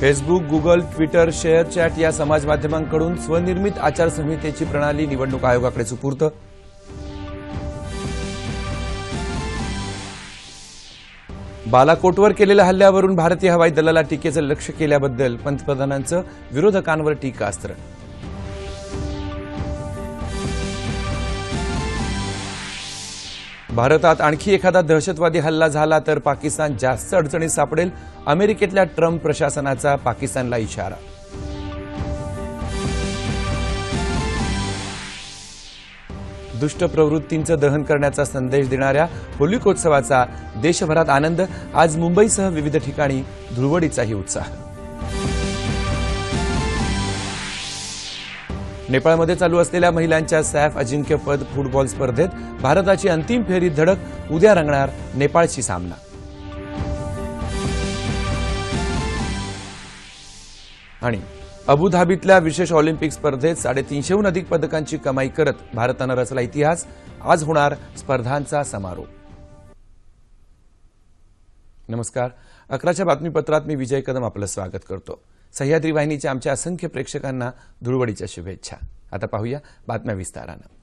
Facebook Google Twitter ShareChat या समाज माध्यमांकडून स्वनिर्मित आचारसंहितेची प्रणाली निवडणूक आयोगाकडे सुपूर्त बालाकोटवर केलेल्या हल्ल्यावरून भारतीय हवाई दलाला टीकेचं लक्ष केल्याबद्दल पंतप्रधानांचं विरोधकांवर टीकास्त्र भारतात आणखी एखादा दहशतवादी हल्ला झाला तर पाकिस्तान जास्त अडचणीत सापडेल अमेरिकेतल्या ट्रम्प प्रशासनाचा पाकिस्तानला इशारा दुष्ट प्रवृत्तींचं दहन करण्याचा संदेश देणाऱ्या होलिकोत्सवाचा देशभरात आनंद आज मुंबईसह विविध ठिकाणी धुळवडीचाही उत्साह नेपाळमध्ये चालू असलेल्या महिलांच्या सॅफ अजिंक्यपद फुटबॉल स्पर्धेत भारताची अंतिम फेरीत धडक उद्या रंगणार नेपाळशी सामना आणि अबुधाबीतल्या विशेष ऑलिम्पिक स्पर्धेत साडेतीनशेहून अधिक पदकांची कमाई करत भारतानं रचला इतिहास आज होणार स्पर्धांचा समारोप नमस्कार अकराच्या बातमीपत्रात मी विजय कदम आपलं स्वागत करतो सह्याद्री वाहिनीच्या आमच्या असंख्य प्रेक्षकांना धुळवडीच्या शुभेच्छा आता पाहूया बातम्या विस्तारानं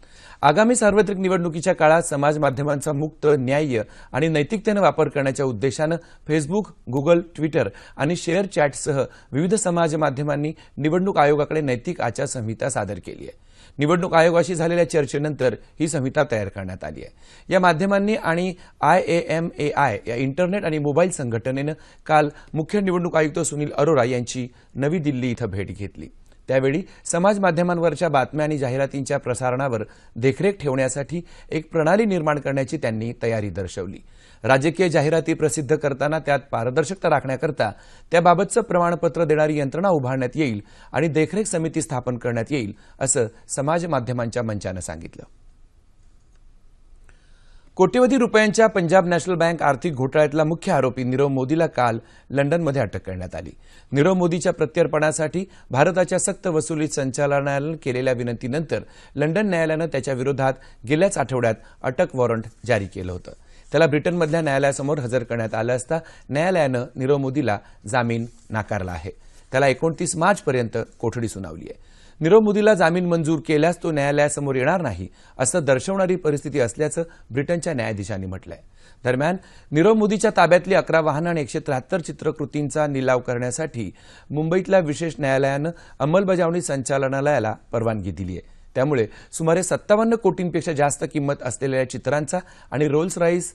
आगामी सार्वत्रिक निवडणुकीच्या काळात समाज माध्यमांचा मुक्त न्याय्य आणि नैतिकतेनं वापर करण्याच्या उद्देशानं फेसबुक गुगल ट्विटर आणि शेअर चॅटसह विविध समाज माध्यमांनी निवडणूक आयोगाकडे नैतिक आचारसंहिता सादर केली आहे निवडणूक आयोगाशी झालेल्या चर्चेनंतर ही संहिता तयार करण्यात आली आहे या माध्यमांनी आणि I A M A I या इंटरनेट आणि मोबाईल संघटनेनं काल मुख्य निवडणूक आयुक्त सुनील अरोरा यांची नवी दिल्ली इथं भेट घेतली त्यावेळी समाज माध्यमांवरच्या बातम्या आणि जाहिरातींच्या प्रसारणावर देखरेख ठेवण्यासाठी एक प्रणाली निर्माण करण्याची त्यांनी तयारी दर्शवली राजकीय जाहिराती प्रसिद्ध करताना त्यात पारदर्शकता राखण्याकरता त्याबाबतचं प्रमाणपत्र देणारी यंत्रणा उभारण्यात येईल आणि देखरेख समिती स्थापन करण्यात येईल असं समाज माध्यमांच्या मंचानं सांगितलं कोट्यवधी रुपयांच्या पंजाब नॅशनल बँक आर्थिक घोटाळ्यातला मुख्य आरोपी नीरव मोदीला काल लंडनमध्ये अटक करण्यात आली नीरव मोदीच्या प्रत्यर्पणासाठी भारताच्या सक्तवसुली संचालनालयानं केलेल्या विनंतीनंतर लंडन न्यायालयानं त्याच्या विरोधात गेल्याच आठवड्यात अटक वॉरंट जारी केलं होतं त्याला ब्रिटनमधल्या न्यायालयासमोर हजर करण्यात आलं असता न्यायालयानं नीरव मोदीला जामीन नाकारला आहे त्याला एकोणतीस मार्चपर्यंत कोठडी सुनावली आहे नीरव मोदीला जामीन मंजूर केल्यास तो न्यायालयासमोर येणार नाही असं दर्शवणारी परिस्थिती असल्याचं ब्रिटनच्या न्यायाधीशांनी म्हटलं दरम्यान नीरव मोदीच्या ताब्यातली अकरा वाहनं आणि एकशे त्र्याहत्तर चित्रकृतींचा निलाव करण्यासाठी मुंबईतल्या विशेष न्यायालयानं अंमलबजावणी संचालनालयाला परवानगी दिली आहे त्यामुळे सुमारे सत्तावन्न कोटींपेक्षा जास्त किंमत असलेल्या चित्रांचा आणि रोल्स राईस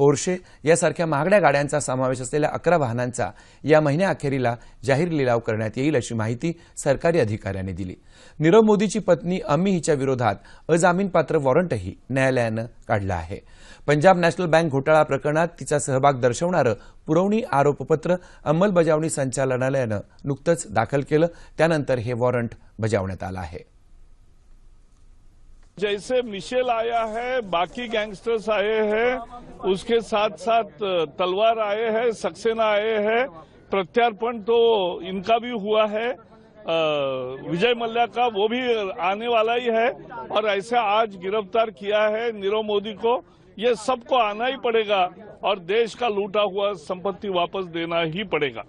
पोर्शे यासारख्या महागड्या गाड्यांचा समावेश असलेल्या अकरा वाहनांचा या अखेरीला जाहीर लिलाव करण्यात येईल अशी माहिती सरकारी अधिकाऱ्यांनी दिली नीरव मोदीची पत्नी अमी हिच्या विरोधात अजामीनपात्र वॉरंटही न्यायालयानं काढलं आहे पंजाब नॅशनल बँक घोटाळा प्रकरणात तिचा सहभाग दर्शवणारं पुरवणी आरोपपत्र अंमलबजावणी संचालनालयानं नुकतंच दाखल केलं त्यानंतर हे वॉरंट बजावण्यात आलं आहे जैसे मिशेल आया है बाकी गैंगस्टर्स आए हैं उसके साथ साथ तलवार आए हैं सक्सेना आए हैं प्रत्यार्पण तो इनका भी हुआ है विजय मल्ल्या का वो भी आने वाला ही है और ऐसे आज गिरफ्तार किया है नीरव मोदी को ये सबको आना ही पड़ेगा और देश का लूटा हुआ संपत्ति वापस देना ही पड़ेगा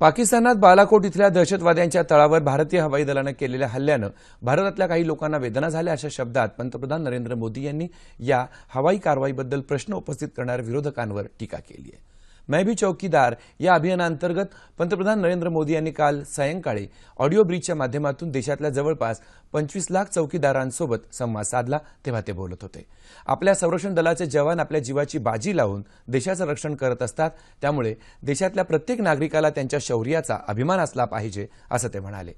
पाकिस्तानात बालाकोट इथल्या दहशतवाद्यांच्या तळावर भारतीय हवाई दलानं केलेल्या हल्ल्यानं भारतातल्या काही लोकांना वेदना झाल्या अशा शब्दात पंतप्रधान नरेंद्र मोदी यांनी या हवाई कारवाईबद्दल प्रश्न उपस्थित करणाऱ्या विरोधकांवर टीका केली आहे मै भी चौकीदार या अभियानाअंतर्गत पंतप्रधान नरेंद्र मोदी यांनी काल सायंकाळी ऑडिओ ब्रिजच्या माध्यमातून देशातल्या जवळपास पंचवीस लाख चौकीदारांसोबत संवाद साधला तेव्हा ते बोलत होते आपल्या संरक्षण दलाचे जवान आपल्या जीवाची बाजी लावून देशाचं रक्षण करत असतात त्यामुळे देशातल्या प्रत्येक नागरिकाला त्यांच्या शौर्याचा अभिमान असला पाहिजे असं ते म्हणाले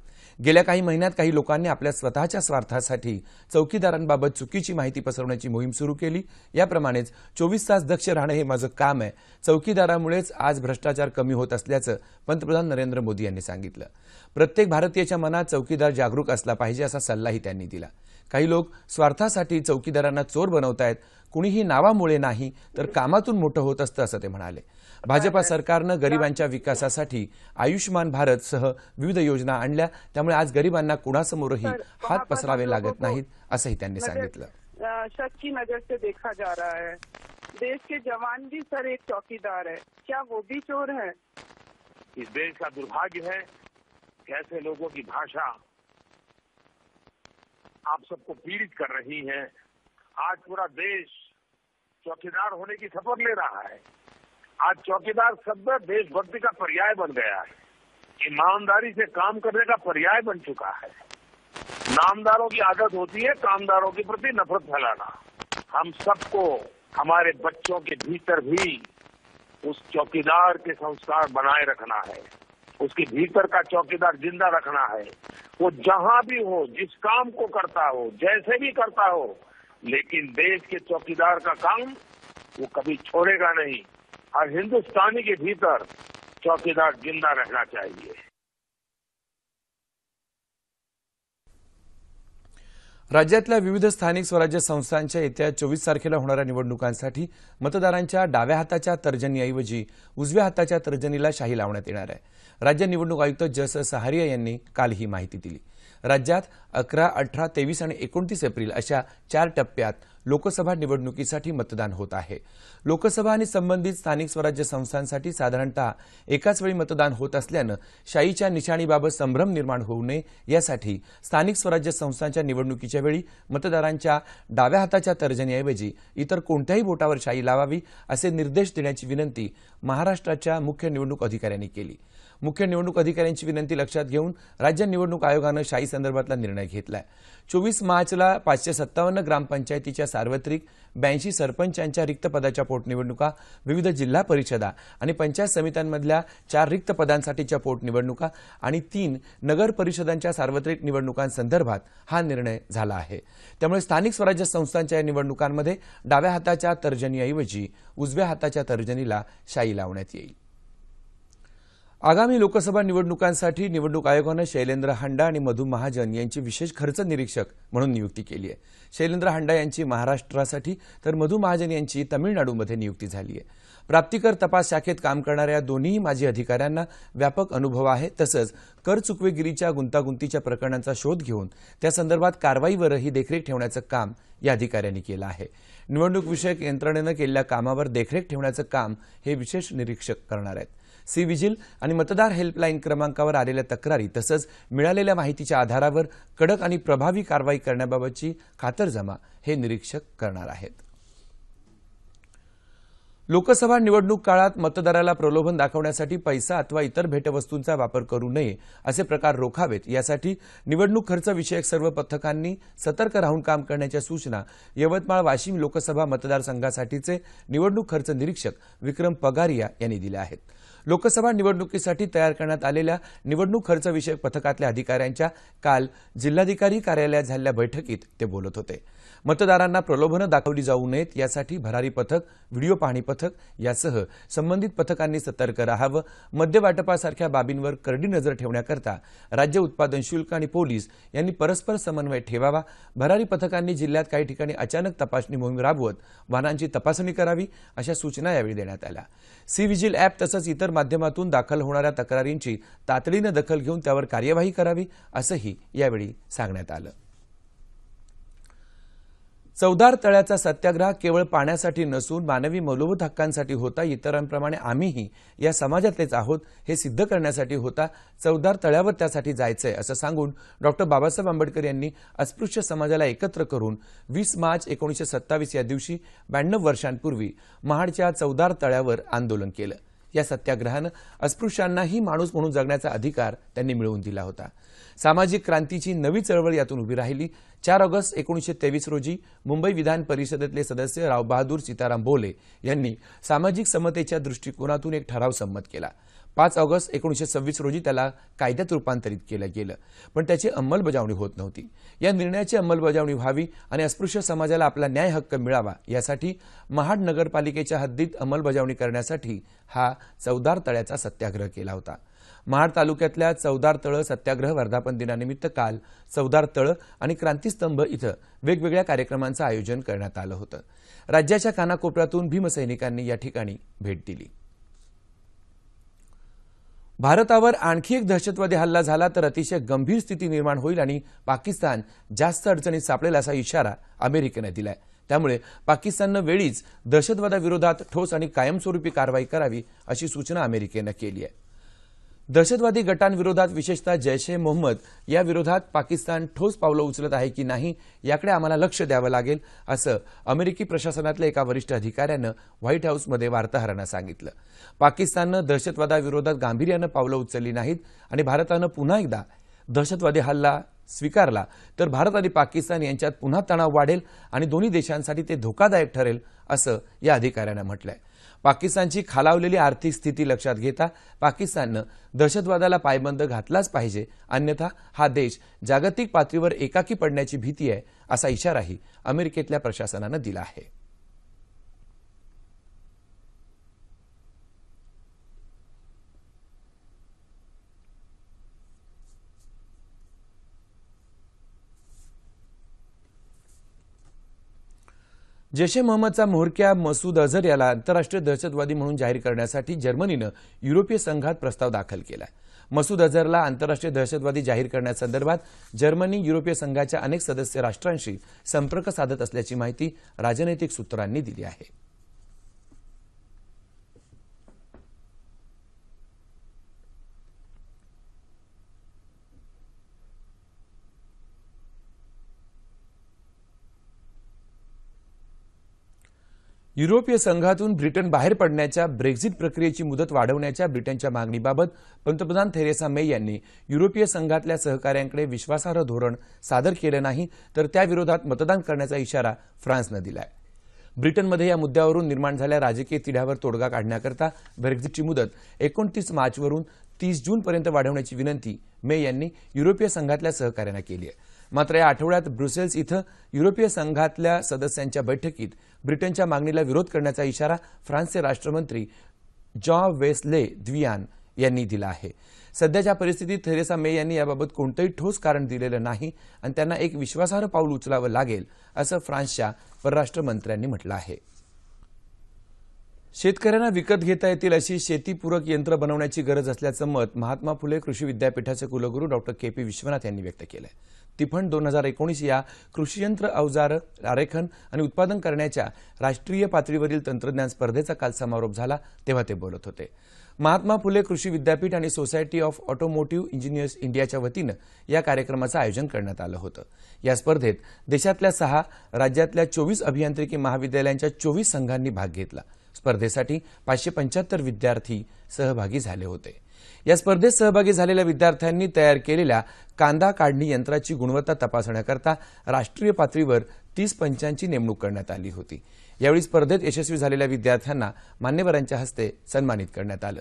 गेल्या काही महिन्यात काही लोकांनी आपल्या स्वतःच्या स्वार्थासाठी चौकीदारांबाबत चुकीची माहिती पसरवण्याची मोहीम सुरू केली याप्रमाणेच चोवीस तास दक्ष राहणं हे माझं काम आहे चौकीदारामुळेच आज भ्रष्टाचार कमी होत असल्याचं पंतप्रधान नरेंद्र मोदी यांनी सांगितलं प्रत्येक भारतीयाच्या मनात चौकीदार जागरूक असला पाहिजे असा सल्लाही त्यांनी दिला काही लोक स्वार्थासाठी चौकीदारांना चोर बनवतायत कुणीही नावामुळे नाही तर कामातून मोठं होत असतं असं ते म्हणाले भाजपा सरकारनं गरिबांच्या विकासासाठी आयुष्यमान भारत सह विविध योजना आणल्या त्यामुळे आज गरिबांना कुणासमोरही हात पसरावे लागत नाहीत असंही त्यांनी सांगितलं सच्ची नजर से देखा जा रहा है देश के जवान भी सर एक चौकीदार है क्या वो भी चोर है इस देश का दुर्भाग्य है कैसे लोगों की भाषा आप सबको पीड़ित कर रही है आज पूरा देश चौकीदार होने की शपथ ले रहा है आज चौकीदार शब्द देशभक्ति का पर्याय बन गया है ईमानदारी से काम करने का पर्याय बन चुका है नामदारों की आदत होती है कामदारों के प्रति नफरत फैलाना हम सबको हमारे बच्चों के भीतर भी उस चौकीदार के संस्कार बनाए रखना है उसके भीतर का चौकीदार जिंदा रखना है वो जहां भी हो जिस काम को करता हो जैसे भी करता हो लेकिन देश के चौकीदार का काम वो कभी छोड़ेगा नहीं और हिंदुस्तानी के भीतर चौकीदार जिंदा रहना चाहिए राज्यातल्या विविध स्थानिक स्वराज्य संस्थांच्या येत्या चोवीस तारखेला होणाऱ्या निवडणुकांसाठी मतदारांच्या डाव्या हाताच्या तर्जनीऐवजी उजव्या हाताच्या तर्जनीला शाही लावण्यात येणार आहे राज्य निवडणूक आयुक्त जस सहारिया यांनी काल ही माहिती दिली राज्यात अकरा अठरा तेवीस आणि एकोणतीस एप्रिल अशा चार टप्प्यात लोकसभा निवडणुकीसाठी मतदान होत आहे लोकसभा आणि संबंधित स्थानिक स्वराज्य संस्थांसाठी साधारणतः एकाच वेळी मतदान होत असल्यानं शाईच्या निशाणीबाबत संभ्रम निर्माण होऊ नये यासाठी स्थानिक स्वराज्य संस्थांच्या निवडणुकीच्या वेळी मतदारांच्या डाव्या हाताच्या तर्जनीऐवजी इतर कोणत्याही बोटावर शाई लावावी असे निर्देश देण्याची विनंती महाराष्ट्राच्या मुख्य निवडणूक अधिकाऱ्यांनी केली मुख्य निवडणूक अधिकाऱ्यांची विनंती लक्षात घेऊन राज्य निवडणूक आयोगानं शाही संदर्भातला निर्णय घेतला चोवीस मार्चला पाचशे सत्तावन्न ग्रामपंचायतीच्या सार्वत्रिक ब्याऐंशी सरपंचांच्या रिक्त पदाच्या पोटनिवडणुका विविध जिल्हा परिषदा आणि पंचायत समित्यांमधल्या चार रिक्त पदांसाठीच्या पोटनिवडणुका आणि तीन नगर परिषदांच्या सार्वत्रिक निवडणुकांसंदर्भात हा निर्णय झाला आहे त्यामुळे स्थानिक स्वराज्य संस्थांच्या या निवडणुकांमध्ये डाव्या हाताच्या तर्जनीऐवजी उजव्या हाताच्या तर्जनीला शाई लावण्यात येईल आगामी लोकसभा निवडणुकांसाठी निवडणूक आयोगानं शैलेंद्र हांडा आणि मधु महाजन यांची विशेष खर्च निरीक्षक म्हणून नियुक्ती केली आहे शैलेंद्र हांडा यांची महाराष्ट्रासाठी तर मधु महाजन यांची तमिळनाडूमध्ये नियुक्ती झाली आहे प्राप्तिकर तपास शाखेत काम करणाऱ्या दोन्ही माजी अधिकाऱ्यांना व्यापक अनुभव आहे तसंच कर चुकवेगिरीच्या गुंतागुंतीच्या प्रकरणांचा शोध घेऊन त्यासंदर्भात कारवाईवरही देखरेख ठेवण्याचं काम या अधिकाऱ्यांनी केलं आहे निवडणूकविषयक यंत्रणेनं केलेल्या कामावर देखरेख ठेवण्याचं काम हे विशेष निरीक्षक करणार आहेत सी विजिल आणि मतदार हेल्पलाईन क्रमांकावर आलेल्या तक्रारी तसंच मिळालेल्या माहितीच्या आधारावर कडक आणि प्रभावी कारवाई करण्याबाबतची खातरजमा हे निरीक्षक करणार आहेत लोकसभा निवडणूक काळात मतदाराला प्रलोभन दाखवण्यासाठी पैसा अथवा इतर भेटवस्तूंचा वापर करू नये असे प्रकार रोखावेत यासाठी निवडणूक खर्च विषयक सर्व पथकांनी सतर्क राहून काम करण्याच्या सूचना यवतमाळ वाशिम लोकसभा मतदारसंघासाठीचे निवडणूक खर्च निरीक्षक विक्रम पगारिया यांनी दिल्या आहेत लोकसभा निवडणुकीसाठी तयार करण्यात आलेल्या निवडणूक खर्चविषयक पथकातल्या अधिकाऱ्यांच्या काल जिल्हाधिकारी कार्यालयात झालेल्या बैठकीत ते बोलत होते मतदारांना प्रलोभनं दाखवली जाऊ नयेत यासाठी भरारी पथक व्हिडिओ पाहणी पथक यासह संबंधित पथकांनी सतर्क राहावं मद्यवाटपासारख्या बाबींवर करडी नजर ठेवण्याकरता राज्य उत्पादन शुल्क आणि पोलीस यांनी परस्पर समन्वय ठेवावा भरारी पथकांनी जिल्ह्यात काही ठिकाणी अचानक तपासणी मोहीम राबवत वाहनांची तपासणी करावी अशा सूचना यावेळी देण्यात आल्या सी विजिल अॅप तसंच इतर माध्यमातून दाखल होणाऱ्या तक्रारींची तातडीनं दखल घेऊन त्यावर कार्यवाही करावी असंही यावेळी सांगण्यात आलं चौदार तळ्याचा सत्याग्रह केवळ पाण्यासाठी नसून मानवी मूलभूत हक्कांसाठी होता इतरांप्रमाणे आम्हीही या समाजातलेच आहोत हे सिद्ध करण्यासाठी होता चौदार तळ्यावर त्यासाठी जायचंय असं सांगून डॉक्टर बाबासाहेब आंबेडकर यांनी अस्पृश्य समाजाला एकत्र करून वीस मार्च एकोणीसशे सत्तावीस या दिवशी ब्याण्णव वर्षांपूर्वी महाडच्या चौदार तळ्यावर आंदोलन केलं या सत्याग्रहानं अस्पृश्यांनाही माणूस म्हणून जगण्याचा अधिकार त्यांनी मिळवून दिला होता सामाजिक क्रांतीची नवी चळवळ यातून उभी राहिली चार ऑगस्ट एकोणीसशे तेवीस रोजी मुंबई विधान परिषदेतले सदस्य रावबहादूर सीताराम बोले यांनी सामाजिक समतेच्या दृष्टिकोनातून एक ठराव संमत केला पाच ऑगस्ट एकोणीसशे सव्वीस रोजी त्याला कायद्यात रूपांतरित केलं गेलं पण त्याची अंमलबजावणी होत नव्हती या निर्णयाची अंमलबजावणी व्हावी आणि अस्पृश्य समाजाला आपला न्याय हक्क मिळावा यासाठी महाड नगरपालिकेच्या हद्दीत अंमलबजावणी करण्यासाठी हा चौदार तळ्याचा सत्याग्रह केला होता महाड तालुक्यातल्या चौदार तळ सत्याग्रह वर्धापन दिनानिमित्त काल चौदार तळ आणि क्रांतीस्तंभ इथं वेगवेगळ्या कार्यक्रमांचं आयोजन करण्यात आलं होतं राज्याच्या कानाकोपऱ्यातून भीमसैनिकांनी या ठिकाणी भेट दिली भारतावर आणखी एक दहशतवादी हल्ला झाला तर अतिशय गंभीर स्थिती निर्माण होईल आणि पाकिस्तान जास्त अडचणीत सापडेल असा इशारा अमेरिकेनं दिलाय त्यामुळे पाकिस्ताननं वेळीच दहशतवादाविरोधात ठोस आणि कायमस्वरूपी कारवाई करावी अशी सूचना अमेरिकेनं केली आहे दहशतवादी गटांविरोधात विशेषतः जैश ए मोहम्मद या विरोधात पाकिस्तान ठोस पावलं उचलत आहे की नाही याकडे आम्हाला लक्ष द्यावं लागेल असं अमेरिकी प्रशासनातल्या एका वरिष्ठ अधिकाऱ्यानं व्हाईट हाऊसमध्ये वार्ताहरांना सांगितलं पाकिस्ताननं दहशतवादाविरोधात गांभीर्यानं पावलं उचलली नाहीत आणि भारतानं पुन्हा एकदा दहशतवादी हल्ला स्वीकारला तर भारत आणि पाकिस्तान यांच्यात पुन्हा तणाव वाढेल आणि दोन्ही देशांसाठी ते धोकादायक ठरेल असं या अधिकाऱ्यानं म्हटलं आहे पाकिस्तानची खालावलेली आर्थिक स्थिती लक्षात घेता पाकिस्ताननं दहशतवादाला पायबंद घातलाच पाहिजे अन्यथा हा देश जागतिक पातळीवर एकाकी पडण्याची भीती आहे असा इशाराही अमेरिकेतल्या प्रशासनानं दिला आहे जैश ए महम्मदचा म्होरक्या मसूद अझर याला आंतरराष्ट्रीय दहशतवादी म्हणून जाहीर करण्यासाठी जर्मनीनं युरोपीय संघात प्रस्ताव दाखल केला मसूद अझरला आंतरराष्ट्रीय दहशतवादी जाहीर करण्यासंदर्भात जर्मनी युरोपीय संघाच्या अनेक सदस्य राष्ट्रांशी संपर्क साधत असल्याची माहिती राजनैतिक सूत्रांनी दिली आहे युरोपीय संघातून ब्रिटन बाहेर पडण्याच्या ब्रेक्झिट प्रक्रियेची मुदत वाढवण्याच्या ब्रिटनच्या मागणीबाबत पंतप्रधान थेरेसा मे यांनी युरोपीय संघातल्या सहकाऱ्यांकडे विश्वासार्ह धोरण सादर केलं नाही तर त्याविरोधात मतदान करण्याचा इशारा फ्रान्सनं दिला ब्रिटनमध्ये या मुद्द्यावरून निर्माण झालेल्या राजकीय तिढ्यावर तोडगा काढण्याकरता ब्रेक्झिटची मुदत एकोणतीस मार्चवरून तीस जूनपर्यंत वाढवण्याची विनंती मे यांनी युरोपीय संघातल्या सहकाऱ्यांना केली आहे मात्र या आठवड्यात ब्रुसेल्स इथं युरोपीय संघातल्या सदस्यांच्या बैठकीत ब्रिटनच्या मागणीला विरोध करण्याचा इशारा फ्रान्सचे राष्ट्रमंत्री जॉ वेस्ले द्वियान यांनी दिला आहे सध्याच्या परिस्थितीत थेरेसा मे यांनी याबाबत कोणतंही ठोस कारण दिलेलं नाही आणि त्यांना एक विश्वासार्ह पाऊल उचलावं लागेल असं फ्रान्सच्या परराष्ट्र मंत्र्यांनी म्हटलं आहे शेतकऱ्यांना विकत घेता येतील अशी शेतीपूरक यंत्र बनवण्याची गरज असल्याचं मत महात्मा फुले कृषी विद्यापीठाचे कुलगुरू डॉक्टर के पी विश्वनाथ यांनी व्यक्त केलं आहे तिफण दोन हजार एकोणीस या कृषीयंत्र अवजार आरेखन आणि उत्पादन करण्याच्या राष्ट्रीय पातळीवरील तंत्रज्ञान स्पर्धेचा काल समारोप झाला तेव्हा ते बोलत होते महात्मा फुले कृषी विद्यापीठ आणि सोसायटी ऑफ ऑटोमोटिव्ह इंजिनियर्स इंडियाच्या वतीनं या कार्यक्रमाचं आयोजन करण्यात आलं होतं या स्पर्धेत देशातल्या सहा राज्यातल्या चोवीस अभियांत्रिकी महाविद्यालयांच्या चोवीस संघांनी भाग घेतला स्पर्धेसाठी पाचशे पंच्याहत्तर विद्यार्थी सहभागी झाले होते या स्पर्धेत सहभागी झालेल्या विद्यार्थ्यांनी तयार केलेल्या कांदा काढणी यंत्राची गुणवत्ता तपासण्याकरता राष्ट्रीय पातळीवर तीस पंचांची नेमणूक करण्यात आली होती यावेळी स्पर्धेत यशस्वी झालेल्या विद्यार्थ्यांना मान्यवरांच्या हस्ते सन्मानित करण्यात आलं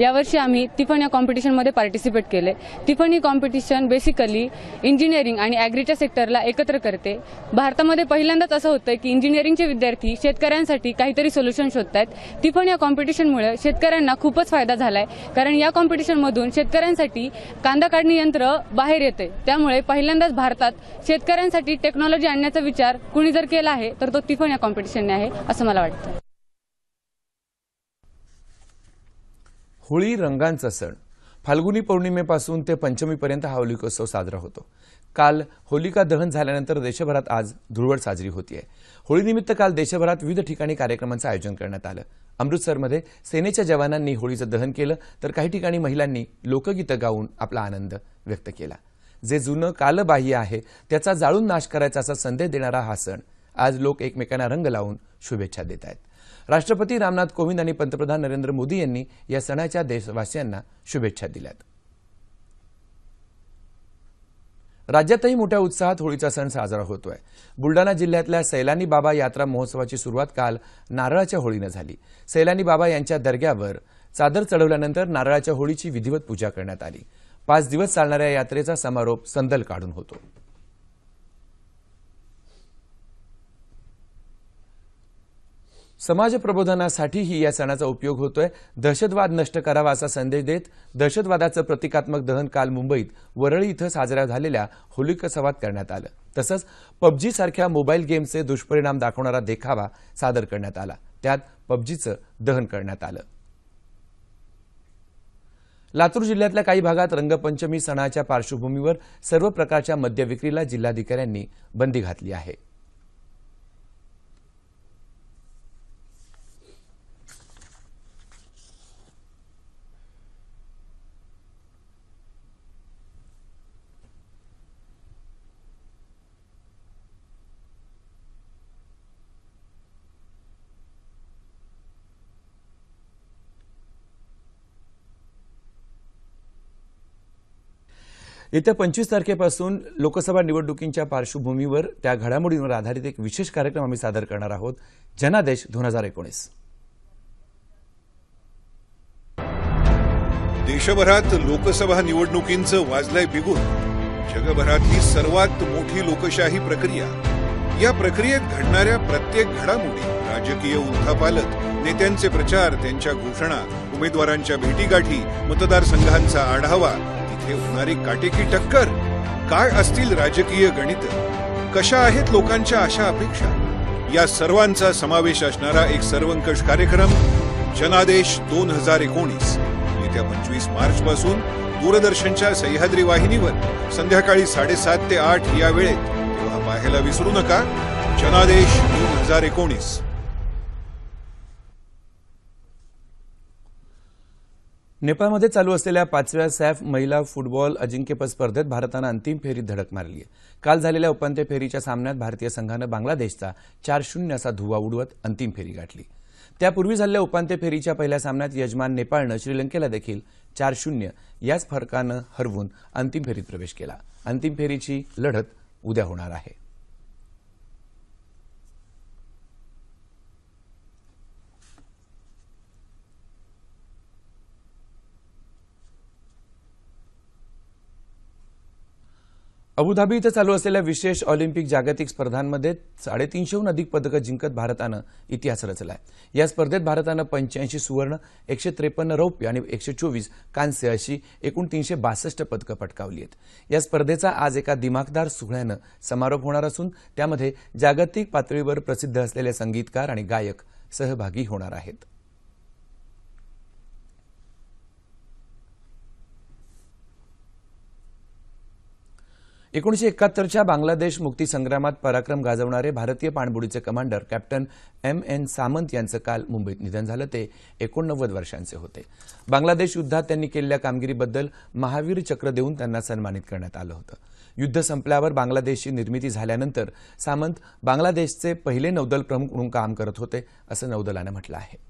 यावर्षी आम्ही तिफन या कॉम्पिटिशनमध्ये पार्टिसिपेट केले तिफन ही कॉम्पिटिशन बेसिकली इंजिनिअरिंग आणि अॅग्रीच्या सेक्टरला एकत्र करते भारतामध्ये पहिल्यांदाच असं होतं की इंजिनिअरिंगचे विद्यार्थी शेतकऱ्यांसाठी काहीतरी सोल्युशन शोधत आहेत तिफण या कॉम्पिटिशनमुळे शेतकऱ्यांना खूपच फायदा झाला आहे कारण या कॉम्पिटिशनमधून शेतकऱ्यांसाठी कांदा काढणी यंत्र बाहेर येते त्यामुळे पहिल्यांदाच भारतात शेतकऱ्यांसाठी टेक्नॉलॉजी आणण्याचा विचार कुणी जर केला आहे तर तो तिफन या कॉम्पिटिशनने आहे असं मला वाटतं होळी रंगांचा सण फाल्गुनी पौर्णिमेपासून ते पंचमीपर्यंत हा होलिकोत्सव साजरा होतो काल होलिका दहन झाल्यानंतर देशभरात आज धुळवड साजरी होती आहे होळीनिमित्त काल देशभरात विविध ठिकाणी कार्यक्रमांचं आयोजन करण्यात आलं अमृतसरमध्ये सेनेच्या जवानांनी होळीचं दहन केलं तर काही ठिकाणी महिलांनी लोकगीतं गाऊन आपला आनंद व्यक्त केला जे जुनं कालबाह्य आहे त्याचा जाळून नाश करायचा असा संदेश देणारा हा सण आज लोक एकमेकांना रंग लावून शुभेच्छा देत आहेत राष्ट्रपती रामनाथ कोविंद आणि पंतप्रधान नरेंद्र मोदी यांनी या सणाच्या देशवासियांना शुभेच्छा दिल्यात राज्यातही मोठ्या उत्साहात होळीचा सण साजरा होतोय बुलडाणा जिल्ह्यातल्या सैलानी बाबा यात्रा महोत्सवाची सुरुवात काल नारळाच्या होळीनं झाली सैलानी बाबा यांच्या दर्ग्यावर चादर चढवल्यानंतर नारळाच्या होळीची विधिवत पूजा करण्यात आली पाच दिवस चालणाऱ्या यात्रेचा समारोप संदल काढून होतो समाज प्रबोधनासाठीही या सणाचा उपयोग होतोय दहशतवाद नष्ट करावा असा संदेश देत दहशतवादाचं प्रतिकात्मक दहन काल मुंबईत वरळी इथं साजऱ्या झालेल्या होलिकोत्सवात करण्यात आलं तसंच पबजीसारख्या मोबाईल गेमचे दुष्परिणाम दाखवणारा देखावा सादर करण्यात आला त्यात पबजीचं दहन करण्यात आलं लातूर जिल्ह्यातल्या काही भागात रंगपंचमी सणाच्या पार्श्वभूमीवर सर्व प्रकारच्या मद्यविक्रीला जिल्हाधिकाऱ्यांनी बंदी घातली आहे येत्या पंचवीस तारखेपासून लोकसभा निवडणुकींच्या पार्श्वभूमीवर त्या घडामोडींवर आधारित एक विशेष कार्यक्रम आम्ही सादर करणार आहोत जनादेश दोन हजार एकोणीस देशभरात लोकसभा निवडणुकींचं वाजलंय बिगुल जगभरातली सर्वात मोठी लोकशाही प्रक्रिया या प्रक्रियेत घडणाऱ्या प्रत्येक घडामोडी राजकीय उद्धापालक नेत्यांचे प्रचार त्यांच्या घोषणा उमेदवारांच्या भेटीगाठी मतदारसंघांचा आढावा मध्ये होणारी काटेकी टक्कर काय असतील राजकीय गणित कशा आहेत लोकांच्या अशा अपेक्षा या सर्वांचा समावेश असणारा एक सर्वंकष कार्यक्रम जनादेश दोन हजार एकोणीस येत्या पंचवीस मार्च पासून दूरदर्शनच्या सह्याद्री वाहिनीवर संध्याकाळी साडेसात ते आठ या वेळेत तेव्हा पाहायला विसरू नका जनादेश दोन हजार एकोणीस नेपाळमध्ये चालू असलेल्या पाचव्या सॅफ महिला फुटबॉल अजिंक्यपद स्पर्धेत भारतानं अंतिम फेरीत धडक मारली आहे काल झालेल्या उपांत्य फेरीच्या सामन्यात भारतीय संघानं बांगलादेशचा चार शून्य असा धुवा उडवत अंतिम फेरी गाठली त्यापूर्वी झालेल्या उपांत्य फेरीच्या पहिल्या सामन्यात यजमान नेपाळनं श्रीलंकेला देखील चार शून्य याच फरकानं हरवून अंतिम फेरीत प्रवेश केला अंतिम फेरीची लढत उद्या होणार आहे अबुधाबी इथं चालू असलेल्या विशेष ऑलिम्पिक जागतिक स्पर्धांमध्ये साडेतीनशेहून अधिक पदकं जिंकत भारतानं इतिहास रचला आहे या स्पर्धेत भारतानं पंच्याऐंशी सुवर्ण एकशे त्रेपन्न रौप्य आणि एकशे चोवीस कांस्य अशी एकूण तीनशे बासष्ट पदकं पटकावली आहेत या स्पर्धेचा आज एका दिमाखदार सोहळ्यानं समारोप होणार असून त्यामध्ये जागतिक पातळीवर प्रसिद्ध असलेले संगीतकार आणि गायक सहभागी होणार आहेत एकोणीशे एकाहत्तरच्या बांगलादेश मुक्तीसंग्रामात पराक्रम गाजवणारे भारतीय पाणबुडीचे commander captain M N Samant यांचं काल मुंबईत निधन झालं ते एकोणनव्वद वर्षांचे होते बांगलादेश युद्धात त्यांनी केलेल्या कामगिरीबद्दल महावीर चक्र देऊन त्यांना सन्मानित करण्यात आलं होतं युद्ध संपल्यावर बांगलादेशची निर्मिती झाल्यानंतर सामंत बांगलादेशचे पहिले नौदल प्रमुख म्हणून काम करत होते असं नौदलानं म्हटलं आहे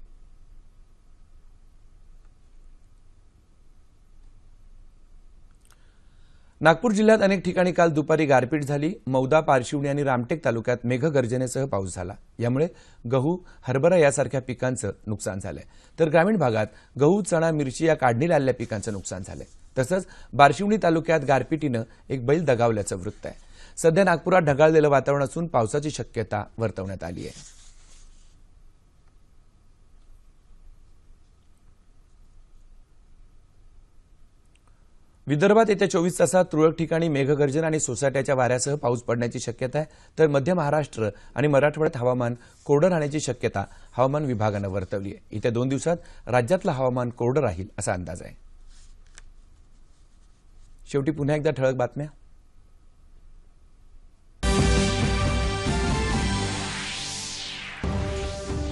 नागपूर जिल्ह्यात अनेक ठिकाणी काल दुपारी गारपीट झाली मौदा पारशिवणी आणि रामटेक तालुक्यात मेघगर्जनेसह पाऊस झाला यामुळे गहू हरभरा यासारख्या पिकांचं नुकसान झालंय तर ग्रामीण भागात गहू चणा मिरची या काढणीला आलेल्या पिकांचं नुकसान झालंय तसंच बारशिवणी तालुक्यात गारपिटीनं एक बैल दगावल्याचं वृत्त आहे सध्या नागपुरात ढगाळलेलं वातावरण असून पावसाची शक्यता वर्तवण्यात आली आहे विदर्भात येत्या चोवीस तासात तुरळक ठिकाणी मेघगर्जन आणि सोसाट्याच्या वाऱ्यासह पाऊस पडण्याची शक्यता आहे तर मध्य महाराष्ट्र आणि मराठवाड्यात हवामान कोरडं राहण्याची शक्यता हवामान विभागानं वर्तवली आहे येत्या दोन दिवसात राज्यातलं हवामान कोरडं राहील असा अंदाज आहे शेवटी पुन्हा एकदा ठळक बातम्या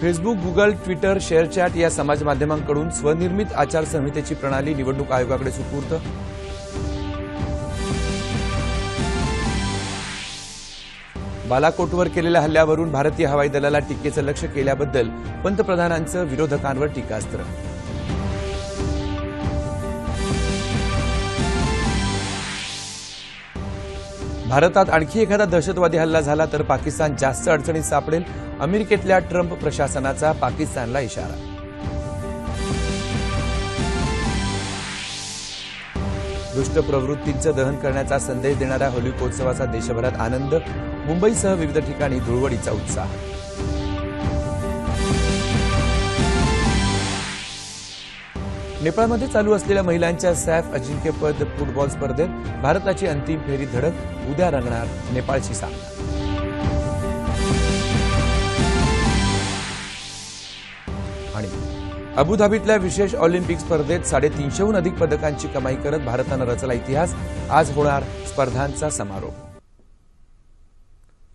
फेसबुक गुगल ट्विटर शेअरचॅट या समाजमाध्यमांकडून स्वनिर्मित आचारसंहितेची प्रणाली निवडणूक आयोगाकडे सुपूर्त बालाकोटवर केलेल्या हल्ल्यावरून भारतीय हवाई दलाला टीकेचं लक्ष केल्याबद्दल पंतप्रधानांचं विरोधकांवर टीकास्त्र भारतात आणखी एखादा दहशतवादी हल्ला झाला तर पाकिस्तान जास्त अडचणीत सापडेल अमेरिकेतल्या ट्रम्प प्रशासनाचा पाकिस्तानला इशारा दुष्ट प्रवृत्तींचं दहन करण्याचा संदेश देणाऱ्या होली देशभरात आनंद मुंबईसह विविध ठिकाणी धुळवडीचा उत्साह नेपाळमध्ये चालू असलेल्या महिलांच्या सॅफ अजिंक्यपद फुटबॉल स्पर्धेत भारताची अंतिम फेरी धडक उद्या रंगणार नेपाळची सामना अबुधाबीतल्या विशेष ऑलिम्पिक स्पर्धेत साडेतीनशेहून अधिक पदकांची कमाई करत भारतानं रचला इतिहास आज होणार स्पर्धांचा समारोप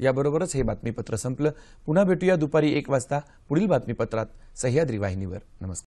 याबरोबरच हे बातमीपत्र संपलं पुन्हा भेटूया दुपारी एक वाजता पुढील बातमीपत्रात सह्याद्री वाहिनीवर नमस्कार